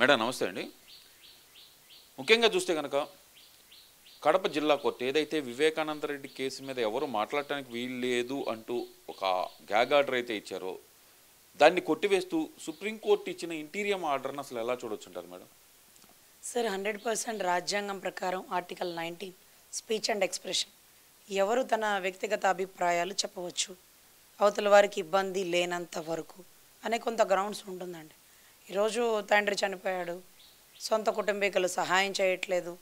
madam నమస్తే అండి ముఖ్యంగా చూస్తే కనుక కడప జిల్లా కోర్టు ఏదైతే వివేకానంద రెడ్డి కేసు మీద ఎవరు మాట్లాడటానికి వీలు లేదు అంటూ ఒక గ్యాగ్ ఆర్డర్ అయితే ఇచ్చారో దాన్ని కొట్టివేస్తూ సుప్రీంకోర్టు ఇచ్చిన ఇంటీరియం ఆర్డర్ని అసలు ఎలా చూడొచ్చుంటారు మేడం సార్ హండ్రెడ్ పర్సెంట్ రాజ్యాంగం ప్రకారం article nineteen speech and expression ఎవరు తన వ్యక్తిగత అభిప్రాయాలు చెప్పవచ్చు అవతల వారికి ఇబ్బంది లేనంత వరకు అనే కొంత గ్రౌండ్స్ ఉంటుందండి ఈరోజు తండ్రి చనిపోయాడు సొంత కుటుంబీకులు సహాయం చేయట్లేదు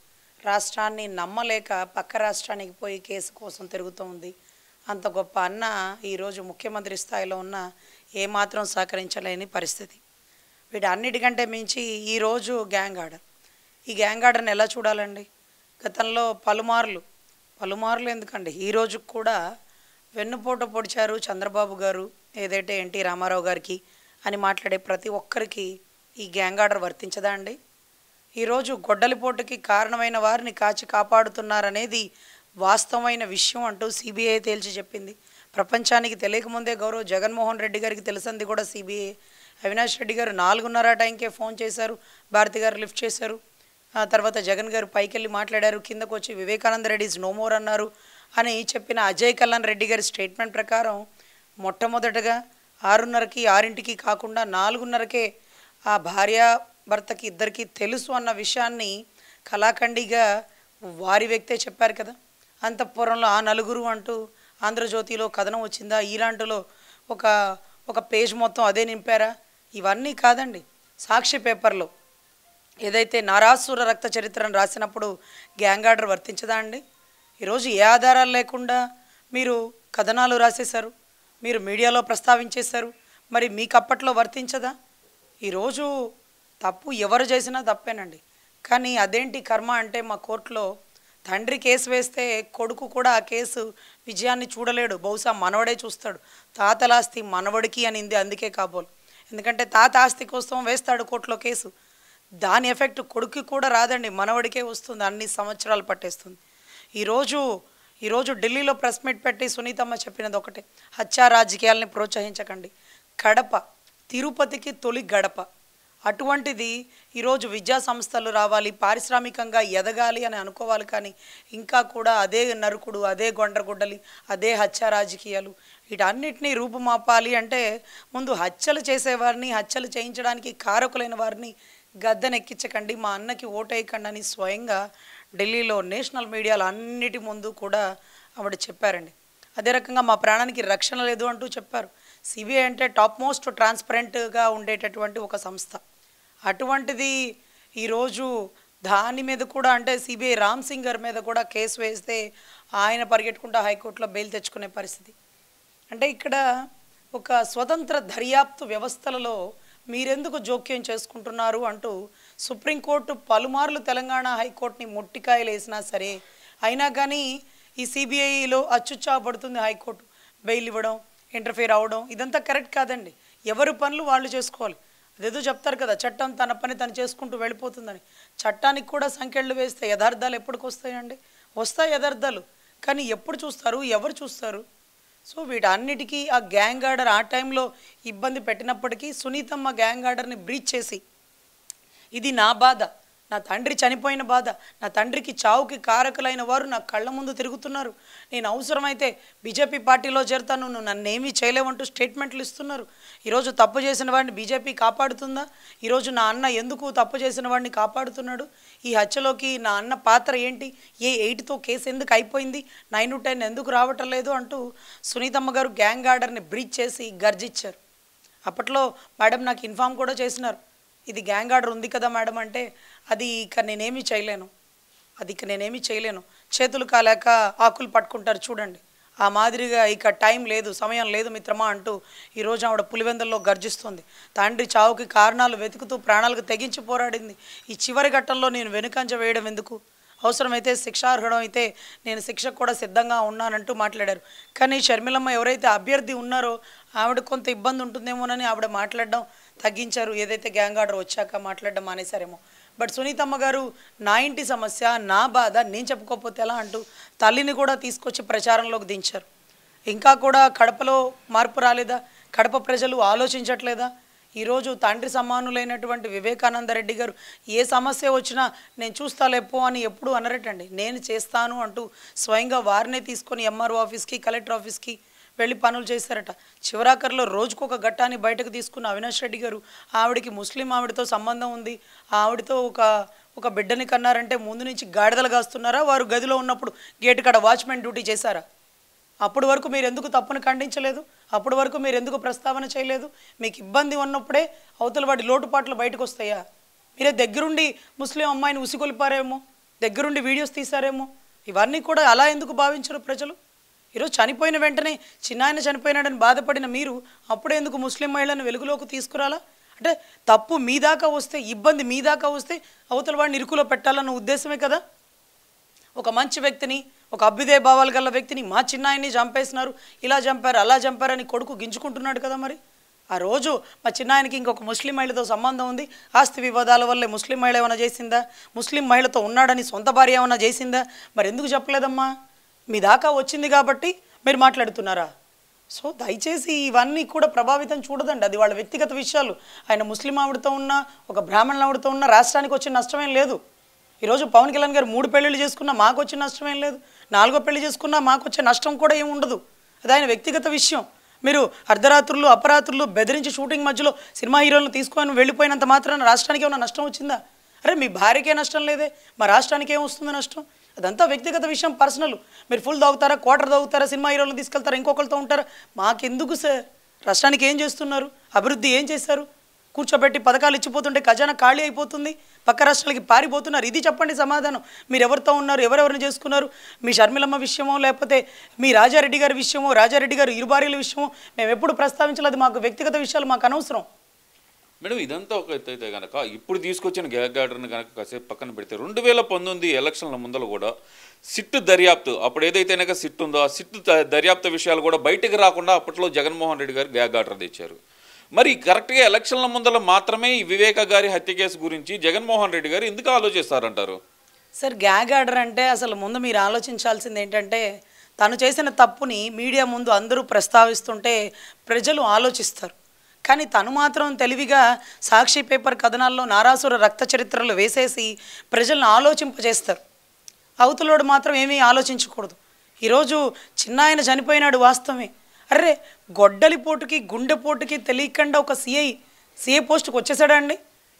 రాష్ట్రాన్ని నమ్మలేక పక్క రాష్ట్రానికి పోయి కేసు కోసం తిరుగుతూ ఉంది అంత గొప్ప అన్న ఈరోజు ముఖ్యమంత్రి స్థాయిలో ఉన్న ఏమాత్రం సహకరించలేని పరిస్థితి వీడు అన్నిటికంటే మించి ఈరోజు గ్యాంగ్ ఆర్డర్ ఈ గ్యాంగ్ ఆర్డర్ని ఎలా చూడాలండి గతంలో పలుమార్లు పలుమార్లు ఎందుకండి ఈరోజు కూడా వెన్నుపోట పొడిచారు చంద్రబాబు గారు ఏదైతే ఎన్టీ రామారావు గారికి అని మాట్లాడే ప్రతి ఒక్కరికి ఈ గ్యాంగ్ ఆర్డర్ వర్తించదా అండి ఈరోజు గొడ్డలిపోటుకి కారణమైన వారిని కాచి కాపాడుతున్నారనేది వాస్తవమైన విషయం అంటూ సిబిఐ తేల్చి చెప్పింది ప్రపంచానికి తెలియకముందే గౌరవ్ జగన్మోహన్ రెడ్డి గారికి తెలిసింది కూడా సిబిఐ అవినాష్ రెడ్డి గారు నాలుగున్నర టైంకే ఫోన్ చేశారు భారతి గారు లిఫ్ట్ చేశారు తర్వాత జగన్ గారు పైకెళ్ళి మాట్లాడారు కిందకు వచ్చి వివేకానంద రెడ్డి నో మోర్ అన్నారు అని చెప్పిన అజయ్ కల్లాన్ రెడ్డి గారి స్టేట్మెంట్ ప్రకారం మొట్టమొదటగా ఆరున్నరకి ఆరింటికి కాకుండా నాలుగున్నరకే ఆ భార్య భర్తకి ఇద్దరికి తెలుసు అన్న విషయాన్ని కళాఖండిగా వారి వ్యక్తే చెప్పారు కదా అంతఃపురంలో ఆ నలుగురు అంటూ ఆంధ్రజ్యోతిలో కథనం వచ్చిందా ఈలాంటిలో ఒక ఒక పేజ్ మొత్తం అదే నింపారా ఇవన్నీ కాదండి సాక్షి పేపర్లో ఏదైతే నారాసుర రక్త చరిత్రను రాసినప్పుడు గ్యాంగ్ ఆర్డర్ వర్తించదా అండి ఈరోజు ఏ ఆధారాలు లేకుండా మీరు కథనాలు రాసేశారు మీరు మీడియాలో ప్రస్తావించేశారు మరి మీకు అప్పట్లో వర్తించదా ఈరోజు తప్పు ఎవరు చేసినా తప్పేనండి కానీ అదేంటి కర్మ అంటే మా కోర్టులో తండ్రి కేసు వేస్తే కొడుకు కూడా ఆ కేసు విజయాన్ని చూడలేడు బహుశా మనవడే చూస్తాడు తాతలాస్తి మనవడికి అనింది అందుకే కాబోలు ఎందుకంటే తాత ఆస్తి కోసం వేస్తాడు కోర్టులో కేసు దాని ఎఫెక్ట్ కొడుకు కూడా రాదండి మనవడికే వస్తుంది అన్ని సంవత్సరాలు పట్టేస్తుంది ఈరోజు ఈరోజు ఢిల్లీలో ప్రెస్ మీట్ పెట్టి సునీతమ్మ చెప్పినది ఒకటే హత్యా రాజకీయాలని ప్రోత్సహించకండి కడప తిరుపతికి తొలి గడప అటువంటిది ఈరోజు విద్యా సంస్థలు రావాలి పారిశ్రామికంగా ఎదగాలి అని అనుకోవాలి కానీ ఇంకా కూడా అదే నరుకుడు అదే గొండ్రగుడ్డలి అదే హత్య రాజకీయాలు వీటన్నిటినీ రూపుమాపాలి అంటే ముందు హత్యలు చేసేవారిని హత్యలు చేయించడానికి కారకులైన వారిని గద్దెనెక్కించకండి మా అన్నకి ఓటేయకండి అని స్వయంగా ఢిల్లీలో నేషనల్ మీడియాలో అన్నిటి ముందు కూడా ఆవిడ చెప్పారండి అదే రకంగా మా ప్రాణానికి రక్షణ లేదు అంటూ చెప్పారు సిబిఐ అంటే టాప్ మోస్ట్ ట్రాన్స్పరెంట్గా ఉండేటటువంటి ఒక సంస్థ అటువంటిది ఈరోజు దాని మీద కూడా అంటే సిబిఐ రామ్ సింగ్ గారి మీద కూడా కేసు వేస్తే ఆయన పరిగెట్టుకుంటూ హైకోర్టులో బెయిల్ తెచ్చుకునే పరిస్థితి అంటే ఇక్కడ ఒక స్వతంత్ర దర్యాప్తు వ్యవస్థలలో మీరెందుకు జోక్యం చేసుకుంటున్నారు అంటూ సుప్రీంకోర్టు పలుమార్లు తెలంగాణ హైకోర్టుని మొట్టికాయలు వేసినా సరే అయినా కానీ ఈ సిబిఐలో అచ్చుచ్చాపడుతుంది హైకోర్టు బెయిల్ ఇవ్వడం ఇంటర్ఫీర్ అవ్వడం ఇదంతా కరెక్ట్ కాదండి ఎవరి పనులు వాళ్ళు చేసుకోవాలి అదేదో చెప్తారు కదా చట్టం తన పని తను చేసుకుంటూ వెళ్ళిపోతుందని చట్టానికి కూడా సంఖ్యలు వేస్తే యథార్థాలు ఎప్పటికి వస్తాయండి వస్తాయి యథార్థాలు కానీ ఎప్పుడు చూస్తారు ఎవరు చూస్తారు సో వీటన్నిటికీ ఆ గ్యాంగ్ ఆర్డర్ ఆ టైంలో ఇబ్బంది పెట్టినప్పటికీ సునీతమ్మ గ్యాంగ్ ఆర్డర్ని బ్రీచ్ చేసి ఇది నా బాధ నా తండ్రి చనిపోయిన బాధ నా తండ్రికి చావుకి కారకులైన వారు నా కళ్ళ ముందు తిరుగుతున్నారు నేను అవసరమైతే బీజేపీ పార్టీలో చేరుతాను నువ్వు నన్నేమీ చేయలేవంటూ స్టేట్మెంట్లు ఇస్తున్నారు ఈరోజు తప్పు చేసిన వాడిని బీజేపీ కాపాడుతుందా ఈరోజు నా అన్న ఎందుకు తప్పు చేసిన వాడిని కాపాడుతున్నాడు ఈ హత్యలోకి నా అన్న పాత్ర ఏంటి ఏ ఎయిట్తో కేసు ఎందుకు అయిపోయింది నైన్ టు టెన్ ఎందుకు రావటం లేదు అంటూ సునీతమ్మ గారు గ్యాంగ్ ఆర్డర్ని బ్రీచ్ చేసి గర్జించారు అప్పట్లో మేడం నాకు ఇన్ఫామ్ కూడా చేసినారు ఇది గ్యాంగ్ ఆర్డర్ ఉంది కదా మేడం అంటే అది ఇక నేనేమి చేయలేను అది ఇక నేనేమి చేయలేను చేతులు కాలేక ఆకులు పట్టుకుంటారు చూడండి ఆ మాదిరిగా ఇక టైం లేదు సమయం లేదు మిత్రమా అంటూ ఈరోజు ఆవిడ పులివెందల్లో గర్జిస్తుంది తండ్రి చావుకి కారణాలు వెతుకుతూ ప్రాణాలకు తెగించి పోరాడింది ఈ చివరి ఘట్టంలో నేను వెనుకంజ వేయడం ఎందుకు అవసరమైతే శిక్షార్హుడం అయితే నేను శిక్షకు కూడా సిద్ధంగా ఉన్నానంటూ మాట్లాడారు కానీ షర్మిలమ్మ ఎవరైతే అభ్యర్థి ఉన్నారో ఆవిడ కొంత ఇబ్బంది ఉంటుందేమోనని ఆవిడ మాట్లాడడం తగ్గించారు ఏదైతే గ్యాంగ్ ఆర్డర్ వచ్చాక మాట్లాడడం మానేశారేమో బట్ సునీతమ్మ గారు నా ఇంటి సమస్య నా బాధ నేను చెప్పుకోకపోతే ఎలా అంటూ తల్లిని కూడా తీసుకొచ్చి ప్రచారంలోకి దించారు ఇంకా కూడా కడపలో మార్పు రాలేదా కడప ప్రజలు ఆలోచించట్లేదా ఈరోజు తండ్రి సమానులైనటువంటి వివేకానంద రెడ్డి గారు ఏ సమస్య వచ్చినా నేను చూస్తాలేపో అని ఎప్పుడు అనరటండి నేను చేస్తాను అంటూ స్వయంగా వారినే తీసుకొని ఎంఆర్ఓ ఆఫీస్కి కలెక్టర్ ఆఫీస్కి వెళ్ళి పనులు చేశారట చివరాఖరిలో రోజుకు ఒక ఘట్టాన్ని బయటకు తీసుకున్న అవినాష్ రెడ్డి గారు ఆవిడకి ముస్లిం ఆవిడతో సంబంధం ఉంది ఆవిడతో ఒక ఒక బిడ్డని కన్నారంటే ముందు నుంచి గాడిదలు కాస్తున్నారా వారు గదిలో ఉన్నప్పుడు గేటు కాడ వాచ్మెన్ డ్యూటీ చేశారా అప్పటి వరకు మీరు ఎందుకు తప్పును ఖండించలేదు అప్పటి వరకు మీరు ఎందుకు ప్రస్తావన చేయలేదు మీకు ఇబ్బంది ఉన్నప్పుడే అవతల వాటి లోటుపాట్లు బయటకు వస్తాయా మీరే దగ్గరుండి ముస్లిం అమ్మాయిని ఉసిగొలిపారేమో దగ్గరుండి వీడియోస్ తీశారేమో ఇవన్నీ కూడా అలా ఎందుకు భావించరు ప్రజలు ఈరోజు చనిపోయిన వెంటనే చిన్నాయన చనిపోయినాడని బాధపడిన మీరు అప్పుడే ఎందుకు ముస్లిం మహిళను వెలుగులోకి తీసుకురాలా అంటే తప్పు మీ దాకా వస్తే ఇబ్బంది మీ దాకా వస్తే అవతల వాడిని ఇరుకులో పెట్టాలన్న ఉద్దేశమే కదా ఒక మంచి వ్యక్తిని ఒక అభ్యుదయ భావాలు గల వ్యక్తిని మా చిన్నాయన్ని చంపేస్తున్నారు ఇలా చంపారు అలా చంపారని కొడుకు గింజుకుంటున్నాడు కదా మరి ఆ రోజు మా చిన్నాయనకి ఇంకొక ముస్లిం మహిళతో సంబంధం ఉంది ఆస్తి వివాదాల వల్లే ముస్లిం మహిళ ఏమైనా చేసిందా ముస్లిం మహిళతో ఉన్నాడని సొంత భార్య ఏమైనా చేసిందా మరి ఎందుకు చెప్పలేదమ్మా మీ దాకా వచ్చింది కాబట్టి మీరు మాట్లాడుతున్నారా సో దయచేసి ఇవన్నీ కూడా ప్రభావితం చూడదండి అది వాళ్ళ వ్యక్తిగత విషయాలు ఆయన ముస్లిం ఆవిడతో ఉన్నా ఒక బ్రాహ్మణులు ఆవిడతో ఉన్నా రాష్ట్రానికి వచ్చిన నష్టమేం లేదు ఈరోజు పవన్ కళ్యాణ్ గారు మూడు పెళ్ళిళ్ళు చేసుకున్నా మాకు వచ్చిన నష్టమేం లేదు నాలుగో పెళ్లి చేసుకున్నా మాకు వచ్చే నష్టం కూడా ఏమి ఉండదు అది ఆయన వ్యక్తిగత విషయం మీరు అర్ధరాత్రులు అపరాత్రులు బెదిరించి షూటింగ్ మధ్యలో సినిమా హీరోలను తీసుకొని వెళ్ళిపోయినంత మాత్రాన రాష్ట్రానికి ఏమైనా నష్టం వచ్చిందా అరే మీ భార్యకే నష్టం లేదే మా రాష్ట్రానికి ఏమొస్తుంది నష్టం అదంతా వ్యక్తిగత విషయం పర్సనల్ మీరు ఫుల్ తాగుతారా క్వార్టర్ తాగుతారా సినిమా హీరోలను తీసుకెళ్తారా ఇంకొకరితో ఉంటారా మాకెందుకు సార్ రాష్ట్రానికి ఏం చేస్తున్నారు అభివృద్ధి ఏం చేస్తారు కూర్చోబెట్టి పథకాలు ఇచ్చిపోతుంటే ఖజానా ఖాళీ అయిపోతుంది పక్క రాష్ట్రాలకి పారిపోతున్నారు ఇది చెప్పండి సమాధానం మీరు ఎవరితో ఉన్నారు ఎవరెవరిని చేసుకున్నారు మీ షర్మిలమ్మ విషయమో లేకపోతే మీ రాజారెడ్డి గారి విషయమో రాజారెడ్డి గారు ఇరుబారీల విషయమో మేము ఎప్పుడు ప్రస్తావించలేదు అది మాకు వ్యక్తిగత విషయాలు మాకు అనవసరం మేడం ఇదంతా ఒక ఎత్తైతే కనుక ఇప్పుడు తీసుకొచ్చిన గ్యాగ్ ఆర్డర్ని కనుక కాసేపు పక్కన పెడితే రెండు వేల పంతొమ్మిది ఎలక్షన్ల ముందర కూడా సిట్ దర్యాప్తు అప్పుడు ఏదైతే కనుక సిట్ ఉందో ఆ సిట్ దర్యాప్తు విషయాలు కూడా బయటకు రాకుండా అప్పట్లో జగన్మోహన్ రెడ్డి గారు గ్యాగ్ ఆర్డర్ తెచ్చారు మరి కరెక్ట్గా ఎలక్షన్ల ముందర మాత్రమే ఈ వివేక గారి హత్య కేసు గురించి జగన్మోహన్ రెడ్డి గారు ఎందుకు ఆలోచిస్తారంటారు సార్ గ్యాగ్ ఆర్డర్ అంటే అసలు ముందు మీరు ఆలోచించాల్సింది ఏంటంటే తను చేసిన తప్పుని మీడియా ముందు అందరూ ప్రస్తావిస్తుంటే ప్రజలు ఆలోచిస్తారు కానీ తను మాత్రం తెలివిగా సాక్షి పేపర్ కథనాల్లో నారాసుర రక్త చరిత్రలు వేసేసి ప్రజలను ఆలోచింపజేస్తారు అవతలోడు మాత్రం ఏమీ ఆలోచించకూడదు ఈరోజు చిన్న ఆయన చనిపోయినాడు వాస్తవమే అరే గొడ్డలిపోటుకి గుండెపోటుకి తెలియకుండా ఒక సిఐ సిఐ పోస్ట్కి వచ్చేసాడా అండి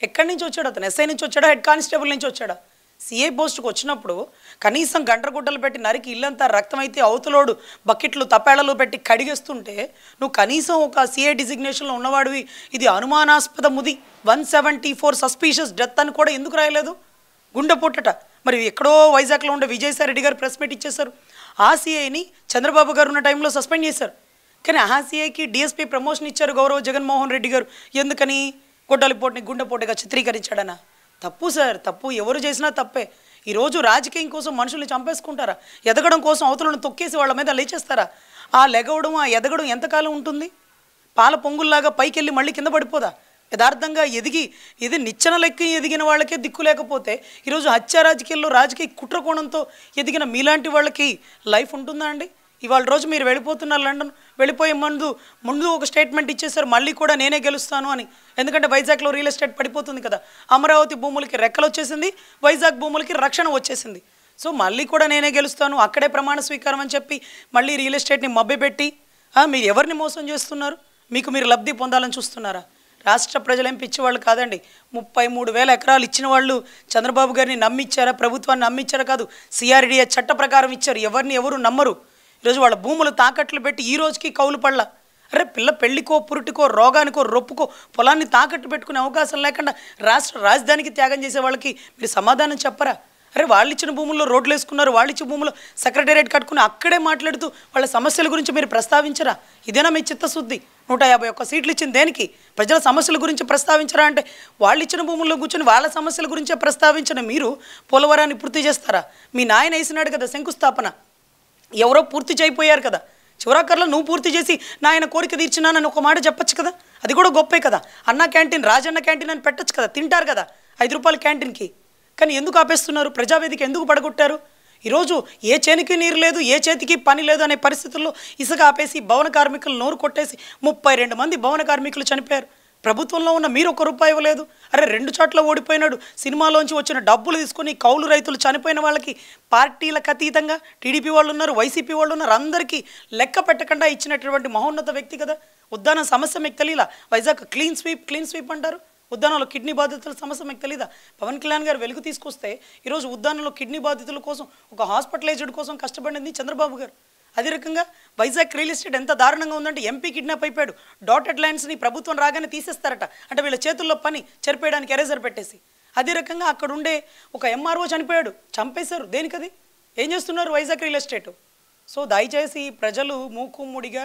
ఎక్కడి నుంచి వచ్చాడు అతను ఎస్ఐ నుంచి వచ్చాడా హెడ్ కానిస్టేబుల్ నుంచి వచ్చాడా సీఐ పోస్టుకు వచ్చినప్పుడు కనీసం గంటగుడ్డలు పెట్టి నరికి ఇల్లంతా రక్తం అయితే అవతలోడు బకెట్లు తపేళలు పెట్టి కడిగేస్తుంటే నువ్వు కనీసం ఒక సీఐ డిజిగ్నేషన్లో ఉన్నవాడివి ఇది అనుమానాస్పద ముది one seventy four suspicious death అని కూడా ఎందుకు రాయలేదు గుండె పుట్టట మరి ఎక్కడో వైజాగ్లో ఉండే విజయసాయిరెడ్డి రెడ్డి గారు ప్రెస్ మీట్ ఇచ్చేశారు ఆ సీఐని చంద్రబాబు గారు ఉన్న టైంలో సస్పెండ్ చేశారు కానీ ఆ సీఐకి డిఎస్పీ ప్రమోషన్ ఇచ్చారు గౌరవ జగన్మోహన్ రెడ్డి గారు ఎందుకని గుడ్డలిపోటుని గుండెపోటుగా చిత్రీకరించాడనా తప్పు సార్ తప్పు ఎవరు చేసినా తప్పే ఈరోజు రాజకీయం కోసం మనుషుల్ని చంపేసుకుంటారా ఎదగడం కోసం అవతలను తొక్కేసి వాళ్ళ మీద లేచేస్తారా ఆ లెగవడం ఆ ఎదగడం ఎంతకాలం ఉంటుంది పాల పొంగుల్లాగా పైకి వెళ్ళి మళ్ళీ కింద పడిపోదా యథార్థంగా ఎదిగి ఇది నిచ్చెన లెక్క ఎదిగిన వాళ్ళకే దిక్కు లేకపోతే ఈరోజు హత్య రాజకీయాల్లో రాజకీయ కుట్రకోణంతో ఎదిగిన మీలాంటి వాళ్ళకి లైఫ్ ఉంటుందా అండి ఇవాళ రోజు మీరు వెళ్ళిపోతున్నారు లండన్ వెళ్ళిపోయే ముందు ముందు ఒక స్టేట్మెంట్ ఇచ్చేసారు మళ్ళీ కూడా నేనే గెలుస్తాను అని ఎందుకంటే వైజాగ్లో రియల్ ఎస్టేట్ పడిపోతుంది కదా అమరావతి భూములకి రెక్కలు వచ్చేసింది వైజాగ్ భూములకి రక్షణ వచ్చేసింది సో మళ్ళీ కూడా నేనే గెలుస్తాను అక్కడే ప్రమాణ స్వీకారం అని చెప్పి మళ్ళీ రియల్ ఎస్టేట్ని మబ్బిపెట్టి మీరు ఎవరిని మోసం చేస్తున్నారు మీకు మీరు లబ్ధి పొందాలని చూస్తున్నారా రాష్ట్ర ప్రజలేం పిచ్చేవాళ్ళు కాదండి ముప్పై మూడు వేల ఎకరాలు ఇచ్చిన వాళ్ళు చంద్రబాబు గారిని నమ్మిచ్చారా ప్రభుత్వాన్ని నమ్మిచ్చారా కాదు సిఆర్డిఏ చట్ట ప్రకారం ఇచ్చారు ఎవరిని ఎవరు నమ్మరు ఈరోజు వాళ్ళ భూములు తాకట్లు పెట్టి ఈ రోజుకి కౌలు పళ్ళ అరే పిల్ల పెళ్లికో పురుటికో రోగానికో రొప్పుకో పొలాన్ని తాకట్టు పెట్టుకునే అవకాశం లేకుండా రాష్ట్ర రాజధానికి త్యాగం చేసే వాళ్ళకి మీరు సమాధానం చెప్పరా అరే వాళ్ళు ఇచ్చిన భూముల్లో రోడ్లు వేసుకున్నారు వాళ్ళు ఇచ్చిన భూములు సెక్రటేరియట్ కట్టుకుని అక్కడే మాట్లాడుతూ వాళ్ళ సమస్యల గురించి మీరు ప్రస్తావించరా ఇదేనా మీ చిత్తశుద్ధి నూట యాభై ఒక్క సీట్లు ఇచ్చిన దేనికి ప్రజల సమస్యల గురించి ప్రస్తావించరా అంటే వాళ్ళు ఇచ్చిన భూముల్లో కూర్చొని వాళ్ళ సమస్యల గురించే ప్రస్తావించిన మీరు పోలవరాన్ని పూర్తి చేస్తారా మీ నాయన వేసినాడు కదా శంకుస్థాపన ఎవరో పూర్తి చేయిపోయారు కదా చివరాకర్లో నువ్వు పూర్తి చేసి నా ఆయన కోరిక తీర్చినానని ఒక మాట చెప్పచ్చు కదా అది కూడా గొప్పే కదా అన్న క్యాంటీన్ రాజన్న క్యాంటీన్ అని పెట్టచ్చు కదా తింటారు కదా ఐదు రూపాయల క్యాంటీన్కి కానీ ఎందుకు ఆపేస్తున్నారు ప్రజావేదిక ఎందుకు పడగొట్టారు ఈరోజు ఏ చేనికి నీరు లేదు ఏ చేతికి పని లేదు అనే పరిస్థితుల్లో ఇసుక ఆపేసి భవన కార్మికులు నోరు కొట్టేసి ముప్పై రెండు మంది భవన కార్మికులు చనిపోయారు ప్రభుత్వంలో ఉన్న మీరు ఒక రూపాయి ఇవ్వలేదు అరే రెండు చోట్ల ఓడిపోయినాడు సినిమాలోంచి వచ్చిన డబ్బులు తీసుకొని కౌలు రైతులు చనిపోయిన వాళ్ళకి పార్టీలకు అతీతంగా టీడీపీ వాళ్ళు ఉన్నారు వైసీపీ వాళ్ళు ఉన్నారు అందరికీ లెక్క పెట్టకుండా ఇచ్చినటువంటి మహోన్నత వ్యక్తి కదా ఉద్దాన సమస్య మీకు తెలియలా Vizag clean sweep clean sweep అంటారు ఉద్దానంలో కిడ్నీ బాధితుల సమస్య మీకు తెలీదా పవన్ కళ్యాణ్ గారు వెలుగు తీసుకొస్తే ఈరోజు ఉద్దానంలో కిడ్నీ బాధితుల కోసం ఒక హాస్పిటలైజ్డ్ కోసం కష్టపడింది చంద్రబాబు గారు అదే రకంగా వైజాగ్ రియల్ ఎస్టేట్ ఎంత దారుణంగా ఉందంటే ఎంపీ కిడ్నాప్ అయిపోయాడు డాటెడ్ ల్యాండ్స్ని ప్రభుత్వం రాగానే తీసేస్తారట అంటే వీళ్ళ చేతుల్లో పని చెరిపేయడానికి ఎరేజర్ పెట్టేసి అదే రకంగా అక్కడ ఉండే ఒక ఎంఆర్ఓ చనిపోయాడు చంపేశారు దేనికది ఏం చేస్తున్నారు వైజాగ్ రియల్ ఎస్టేట్ సో దయచేసి ప్రజలు మూకుమ్ముడిగా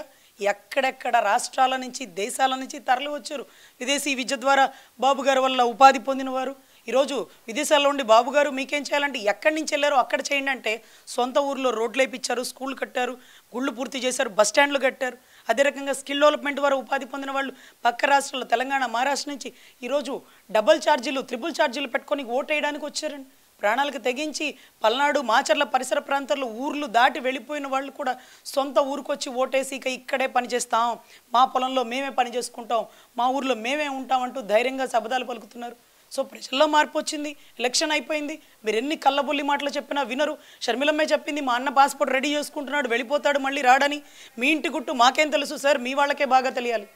ఎక్కడెక్కడ రాష్ట్రాల నుంచి దేశాల నుంచి తరలి వచ్చారు విదేశీ విద్య ద్వారా బాబు గారి వల్ల ఉపాధి పొందినవారు ఈరోజు విదేశాల్లో ఉండి బాబు గారు మీకేం చేయాలంటే ఎక్కడి నుంచి వెళ్ళారో అక్కడ చేయండి అంటే సొంత ఊర్లో రోడ్లు వేయించారు స్కూళ్ళు కట్టారు గుళ్ళు పూర్తి చేశారు బస్ స్టాండ్లు కట్టారు అదే రకంగా స్కిల్ డెవలప్మెంట్ వరకు ఉపాధి పొందిన వాళ్ళు పక్క రాష్ట్రాల్లో తెలంగాణ మహారాష్ట్ర నుంచి ఈరోజు డబుల్ ఛార్జీలు త్రిపుల్ ఛార్జీలు పెట్టుకొని ఓటు వేయడానికి వచ్చారండి ప్రాణాలకు తెగించి పల్నాడు మాచర్ల పరిసర ప్రాంతాల్లో ఊర్లు దాటి వెళ్ళిపోయిన వాళ్ళు కూడా సొంత ఊరికొచ్చి ఓటేసి ఇక ఇక్కడే పనిచేస్తాం మా పొలంలో మేమే పని చేసుకుంటాం మా ఊర్లో మేమే ఉంటామంటూ ధైర్యంగా శబదాలు పలుకుతున్నారు సో ప్రజల్లో మార్పు వచ్చింది ఎలక్షన్ అయిపోయింది మీరు ఎన్ని కళ్ళబొల్లి మాటలు చెప్పినా వినరు షర్మిలమ్మే చెప్పింది మా అన్న పాస్పోర్ట్ రెడీ చేసుకుంటున్నాడు వెళ్ళిపోతాడు మళ్ళీ రాడని మీ ఇంటి గుట్టు మాకేం తెలుసు సార్ మీ వాళ్ళకే బాగా తెలియాలి